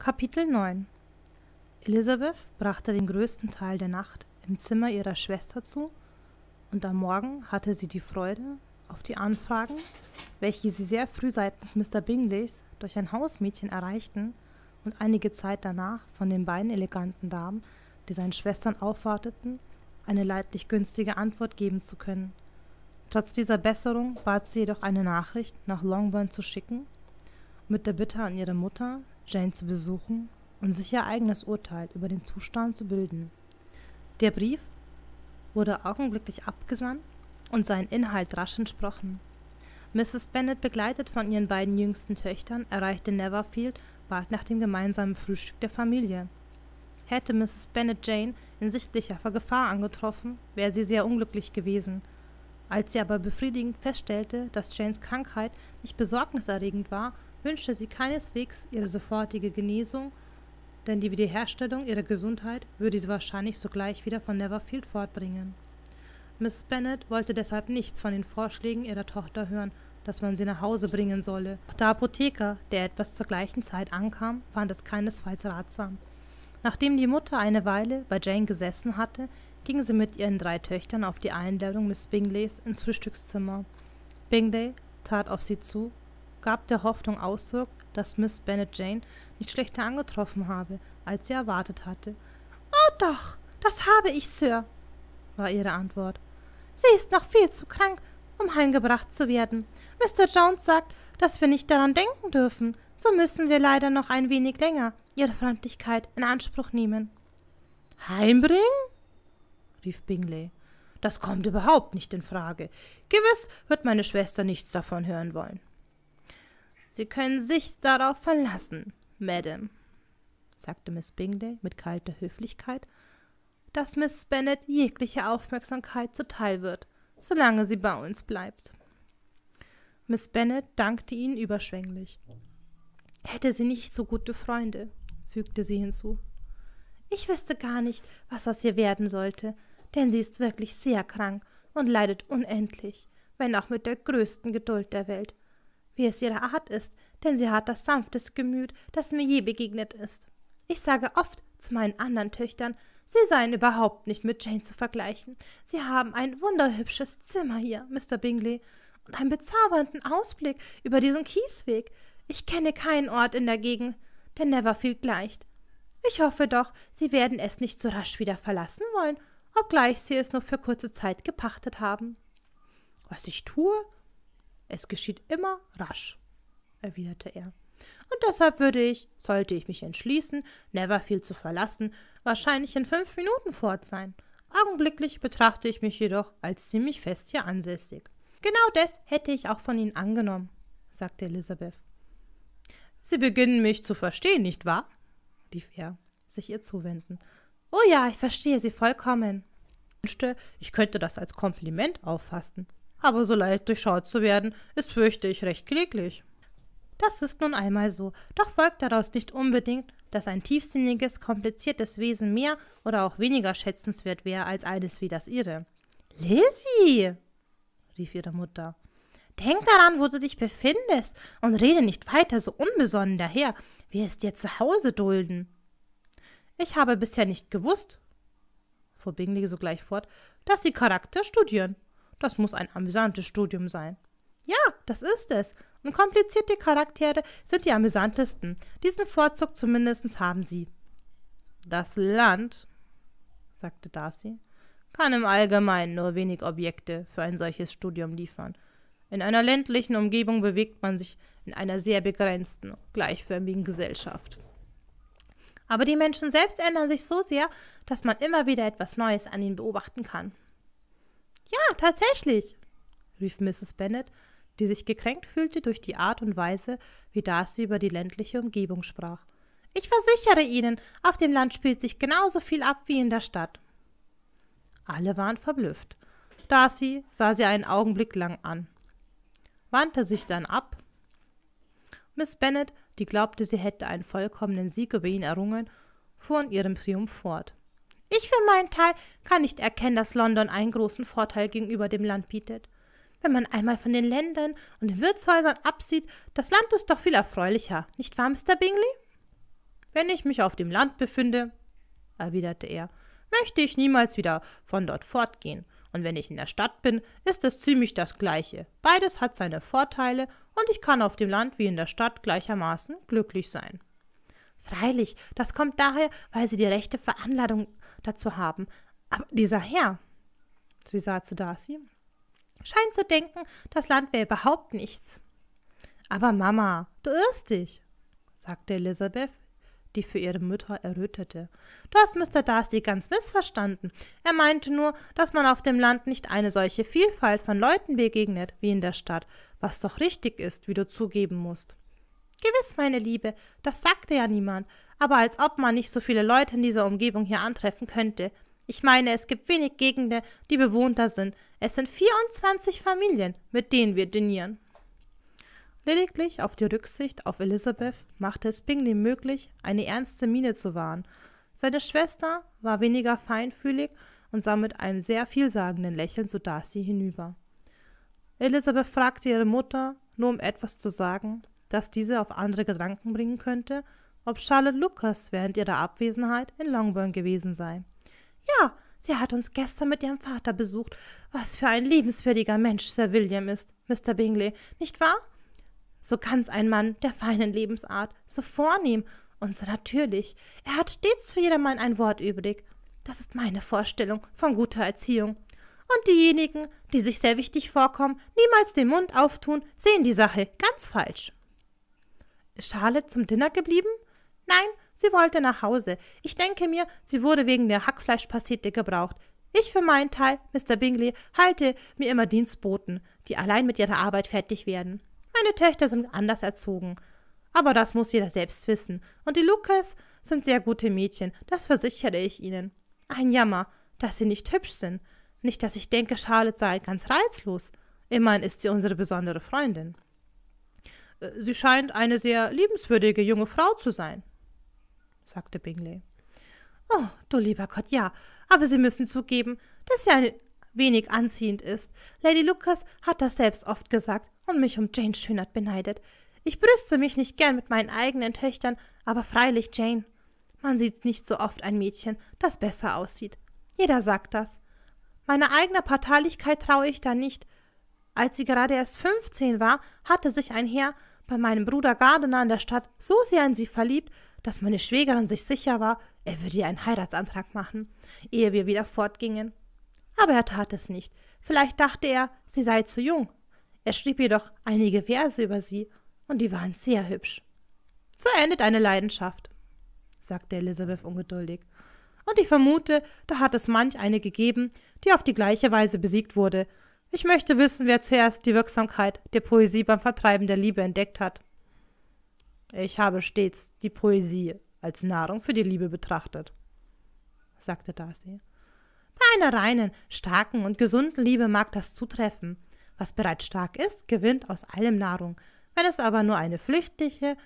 Kapitel 9 Elisabeth brachte den größten Teil der Nacht im Zimmer ihrer Schwester zu, und am Morgen hatte sie die Freude, auf die Anfragen, welche sie sehr früh seitens Mr. Bingleys durch ein Hausmädchen erreichten und einige Zeit danach von den beiden eleganten Damen, die seinen Schwestern aufwarteten, eine leidlich günstige Antwort geben zu können. Trotz dieser Besserung bat sie jedoch eine Nachricht nach Longbourn zu schicken, mit der Bitte an ihre Mutter, Jane zu besuchen und sich ihr eigenes Urteil über den Zustand zu bilden. Der Brief wurde augenblicklich abgesandt und sein Inhalt rasch entsprochen. Mrs. Bennet, begleitet von ihren beiden jüngsten Töchtern, erreichte Neverfield bald nach dem gemeinsamen Frühstück der Familie. Hätte Mrs. Bennet Jane in sichtlicher Gefahr angetroffen, wäre sie sehr unglücklich gewesen. Als sie aber befriedigend feststellte, dass Janes Krankheit nicht besorgniserregend war, wünschte sie keineswegs ihre sofortige Genesung, denn die Wiederherstellung ihrer Gesundheit würde sie wahrscheinlich sogleich wieder von Neverfield fortbringen. Miss Bennet wollte deshalb nichts von den Vorschlägen ihrer Tochter hören, dass man sie nach Hause bringen solle. Auch der Apotheker, der etwas zur gleichen Zeit ankam, fand es keinesfalls ratsam. Nachdem die Mutter eine Weile bei Jane gesessen hatte, ging sie mit ihren drei Töchtern auf die Einladung Miss Bingleys ins Frühstückszimmer. Bingley tat auf sie zu gab der Hoffnung Ausdruck, dass Miss Bennet Jane nicht schlechter angetroffen habe, als sie erwartet hatte. Oh doch, das habe ich, Sir, war ihre Antwort. Sie ist noch viel zu krank, um heimgebracht zu werden. Mr. Jones sagt, dass wir nicht daran denken dürfen. So müssen wir leider noch ein wenig länger ihre Freundlichkeit in Anspruch nehmen. Heimbringen? rief Bingley. Das kommt überhaupt nicht in Frage. Gewiss wird meine Schwester nichts davon hören wollen. Sie können sich darauf verlassen, Madame, sagte Miss Bingley mit kalter Höflichkeit, dass Miss Bennet jegliche Aufmerksamkeit zuteil wird, solange sie bei uns bleibt. Miss Bennet dankte ihnen überschwänglich. Hätte sie nicht so gute Freunde, fügte sie hinzu. Ich wüsste gar nicht, was aus ihr werden sollte, denn sie ist wirklich sehr krank und leidet unendlich, wenn auch mit der größten Geduld der Welt, wie es ihre Art ist, denn sie hat das sanfteste Gemüt, das mir je begegnet ist. Ich sage oft zu meinen anderen Töchtern, sie seien überhaupt nicht mit Jane zu vergleichen. Sie haben ein wunderhübsches Zimmer hier, Mr. Bingley, und einen bezaubernden Ausblick über diesen Kiesweg. Ich kenne keinen Ort in der Gegend, der Neverfield gleicht. Ich hoffe doch, Sie werden es nicht so rasch wieder verlassen wollen, obgleich Sie es nur für kurze Zeit gepachtet haben. Was ich tue? Es geschieht immer rasch, erwiderte er. Und deshalb würde ich, sollte ich mich entschließen, Neverfield zu verlassen, wahrscheinlich in fünf Minuten fort sein. Augenblicklich betrachte ich mich jedoch als ziemlich fest hier ansässig. Genau das hätte ich auch von Ihnen angenommen, sagte Elisabeth. Sie beginnen mich zu verstehen, nicht wahr? rief er, sich ihr zuwendend. Oh ja, ich verstehe Sie vollkommen. Ich wünschte, ich könnte das als Kompliment auffassen aber so leicht durchschaut zu werden, ist, fürchte ich, recht kläglich. Das ist nun einmal so, doch folgt daraus nicht unbedingt, dass ein tiefsinniges, kompliziertes Wesen mehr oder auch weniger schätzenswert wäre als eines wie das ihre. Lizzie, rief ihre Mutter, denk daran, wo du dich befindest und rede nicht weiter so unbesonnen daher, wie es dir zu Hause dulden. Ich habe bisher nicht gewusst, fuhr Bingley sogleich fort, dass sie Charakter studieren. Das muss ein amüsantes Studium sein. Ja, das ist es. Und komplizierte Charaktere sind die amüsantesten. Diesen Vorzug zumindest haben sie. Das Land, sagte Darcy, kann im Allgemeinen nur wenig Objekte für ein solches Studium liefern. In einer ländlichen Umgebung bewegt man sich in einer sehr begrenzten, gleichförmigen Gesellschaft. Aber die Menschen selbst ändern sich so sehr, dass man immer wieder etwas Neues an ihnen beobachten kann. Ja, tatsächlich, rief Mrs. Bennet, die sich gekränkt fühlte durch die Art und Weise, wie Darcy über die ländliche Umgebung sprach. Ich versichere Ihnen, auf dem Land spielt sich genauso viel ab wie in der Stadt. Alle waren verblüfft. Darcy sah sie einen Augenblick lang an, wandte sich dann ab. Miss Bennet, die glaubte, sie hätte einen vollkommenen Sieg über ihn errungen, fuhr in ihrem Triumph fort. Ich für meinen Teil kann nicht erkennen, dass London einen großen Vorteil gegenüber dem Land bietet. Wenn man einmal von den Ländern und den Wirtshäusern absieht, das Land ist doch viel erfreulicher, nicht wahr, Mr. Bingley? Wenn ich mich auf dem Land befinde, erwiderte er, möchte ich niemals wieder von dort fortgehen. Und wenn ich in der Stadt bin, ist es ziemlich das Gleiche. Beides hat seine Vorteile und ich kann auf dem Land wie in der Stadt gleichermaßen glücklich sein. Freilich, das kommt daher, weil sie die rechte Veranladung dazu haben. Aber dieser Herr, sie sah zu Darcy, scheint zu denken, das Land wäre überhaupt nichts. Aber Mama, du irrst dich, sagte Elisabeth, die für ihre Mütter errötete. Du hast Mr. Darcy ganz missverstanden. Er meinte nur, dass man auf dem Land nicht eine solche Vielfalt von Leuten begegnet wie in der Stadt, was doch richtig ist, wie du zugeben musst. Gewiss, meine Liebe, das sagte ja niemand, aber als ob man nicht so viele Leute in dieser Umgebung hier antreffen könnte. Ich meine, es gibt wenig Gegenden, die bewohnter sind. Es sind 24 Familien, mit denen wir dinieren. Lediglich auf die Rücksicht auf Elisabeth machte es Bingley möglich, eine ernste Miene zu wahren. Seine Schwester war weniger feinfühlig und sah mit einem sehr vielsagenden Lächeln zu Darcy hinüber. Elisabeth fragte ihre Mutter, nur um etwas zu sagen, das diese auf andere Gedanken bringen könnte, ob Charlotte Lucas während ihrer Abwesenheit in Longbourn gewesen sei. Ja, sie hat uns gestern mit ihrem Vater besucht. Was für ein liebenswürdiger Mensch Sir William ist, Mr. Bingley, nicht wahr? So ganz ein Mann der feinen Lebensart, so vornehm und so natürlich. Er hat stets für jedermann ein Wort übrig. Das ist meine Vorstellung von guter Erziehung. Und diejenigen, die sich sehr wichtig vorkommen, niemals den Mund auftun, sehen die Sache ganz falsch. Charlotte zum Dinner geblieben? Nein, sie wollte nach Hause. Ich denke mir, sie wurde wegen der Hackfleischpastete gebraucht. Ich für meinen Teil, Mr. Bingley, halte mir immer Dienstboten, die allein mit ihrer Arbeit fertig werden. Meine Töchter sind anders erzogen. Aber das muss jeder selbst wissen. Und die Lucas sind sehr gute Mädchen, das versichere ich Ihnen. Ein Jammer, dass sie nicht hübsch sind. Nicht, dass ich denke, Charlotte sei ganz reizlos. Immerhin ist sie unsere besondere Freundin. Sie scheint eine sehr liebenswürdige junge Frau zu sein, sagte Bingley. Oh, du lieber Gott, ja, aber Sie müssen zugeben, dass sie ein wenig anziehend ist. Lady Lucas hat das selbst oft gesagt und mich um Janes Schönheit beneidet. Ich brüste mich nicht gern mit meinen eigenen Töchtern, aber freilich Jane. Man sieht nicht so oft ein Mädchen, das besser aussieht. Jeder sagt das. Meiner eigenen Parteilichkeit traue ich da nicht, als sie gerade erst 15 war, hatte sich ein Herr bei meinem Bruder Gardener in der Stadt so sehr in sie verliebt, dass meine Schwägerin sich sicher war, er würde ihr einen Heiratsantrag machen, ehe wir wieder fortgingen. Aber er tat es nicht. Vielleicht dachte er, sie sei zu jung. Er schrieb jedoch einige Verse über sie, und die waren sehr hübsch. So endet eine Leidenschaft, sagte Elisabeth ungeduldig. Und ich vermute, da hat es manch eine gegeben, die auf die gleiche Weise besiegt wurde, ich möchte wissen, wer zuerst die Wirksamkeit der Poesie beim Vertreiben der Liebe entdeckt hat. Ich habe stets die Poesie als Nahrung für die Liebe betrachtet, sagte Darcy. Bei einer reinen, starken und gesunden Liebe mag das zutreffen. Was bereits stark ist, gewinnt aus allem Nahrung. Wenn es aber nur eine flüchtige,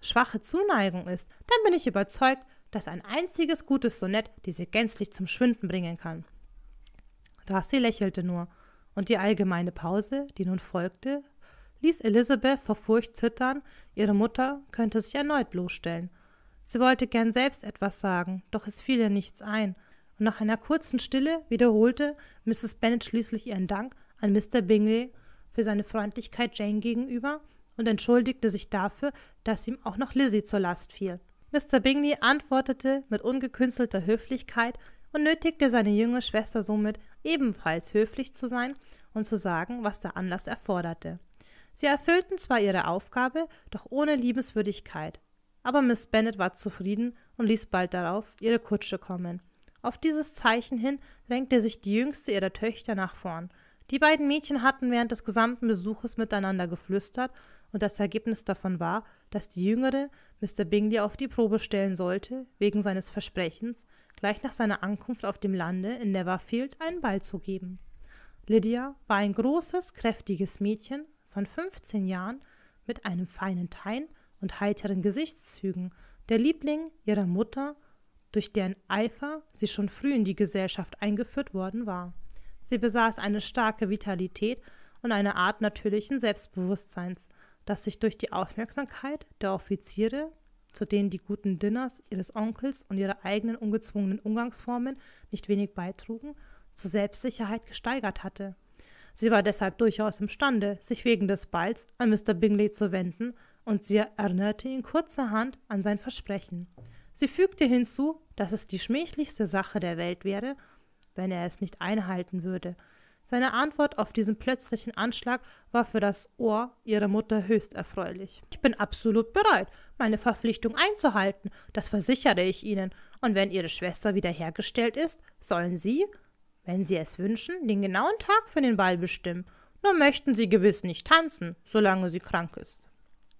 schwache Zuneigung ist, dann bin ich überzeugt, dass ein einziges gutes Sonett diese gänzlich zum Schwinden bringen kann. Darcy lächelte nur und die allgemeine Pause, die nun folgte, ließ Elizabeth vor Furcht zittern, ihre Mutter könnte sich erneut bloßstellen. Sie wollte gern selbst etwas sagen, doch es fiel ihr nichts ein, und nach einer kurzen Stille wiederholte Mrs. Bennet schließlich ihren Dank an Mr. Bingley für seine Freundlichkeit Jane gegenüber und entschuldigte sich dafür, dass ihm auch noch Lizzie zur Last fiel. Mr. Bingley antwortete mit ungekünstelter Höflichkeit, und nötigte seine junge Schwester somit ebenfalls höflich zu sein und zu sagen, was der Anlass erforderte. Sie erfüllten zwar ihre Aufgabe, doch ohne Liebenswürdigkeit. Aber Miss Bennet war zufrieden und ließ bald darauf ihre Kutsche kommen. Auf dieses Zeichen hin drängte sich die jüngste ihrer Töchter nach vorn die beiden Mädchen hatten während des gesamten Besuches miteinander geflüstert und das Ergebnis davon war, dass die Jüngere Mr. Bingley auf die Probe stellen sollte, wegen seines Versprechens, gleich nach seiner Ankunft auf dem Lande in Neverfield einen Ball zu geben. Lydia war ein großes, kräftiges Mädchen von 15 Jahren mit einem feinen Tein und heiteren Gesichtszügen, der Liebling ihrer Mutter, durch deren Eifer sie schon früh in die Gesellschaft eingeführt worden war. Sie besaß eine starke Vitalität und eine Art natürlichen Selbstbewusstseins, das sich durch die Aufmerksamkeit der Offiziere, zu denen die guten Dinners ihres Onkels und ihre eigenen ungezwungenen Umgangsformen nicht wenig beitrugen, zur Selbstsicherheit gesteigert hatte. Sie war deshalb durchaus imstande, sich wegen des Balls an Mr. Bingley zu wenden, und sie erinnerte ihn kurzerhand an sein Versprechen. Sie fügte hinzu, dass es die schmählichste Sache der Welt wäre, wenn er es nicht einhalten würde. Seine Antwort auf diesen plötzlichen Anschlag war für das Ohr ihrer Mutter höchst erfreulich. Ich bin absolut bereit, meine Verpflichtung einzuhalten, das versichere ich Ihnen, und wenn Ihre Schwester wiederhergestellt ist, sollen Sie, wenn Sie es wünschen, den genauen Tag für den Ball bestimmen. Nur möchten Sie gewiss nicht tanzen, solange sie krank ist.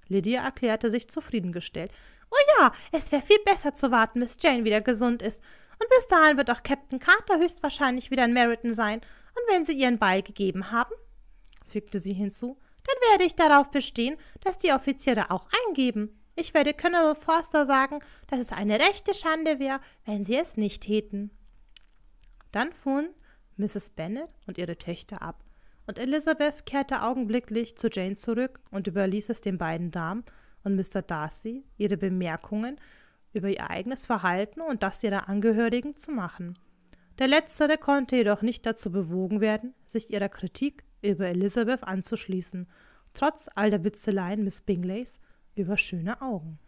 Lydia erklärte sich zufriedengestellt. Oh ja, es wäre viel besser zu warten, bis Jane wieder gesund ist. Und bis dahin wird auch Captain Carter höchstwahrscheinlich wieder in Meryton sein. Und wenn sie ihren Ball gegeben haben, fügte sie hinzu, dann werde ich darauf bestehen, dass die Offiziere auch eingeben. Ich werde Colonel Forster sagen, dass es eine rechte Schande wäre, wenn sie es nicht täten. Dann fuhren Mrs. Bennet und ihre Töchter ab und Elizabeth kehrte augenblicklich zu Jane zurück und überließ es den beiden Damen und Mr. Darcy, ihre Bemerkungen über ihr eigenes Verhalten und das ihrer Angehörigen zu machen. Der Letztere konnte jedoch nicht dazu bewogen werden, sich ihrer Kritik über Elizabeth anzuschließen, trotz all der Witzeleien Miss Bingleys über schöne Augen.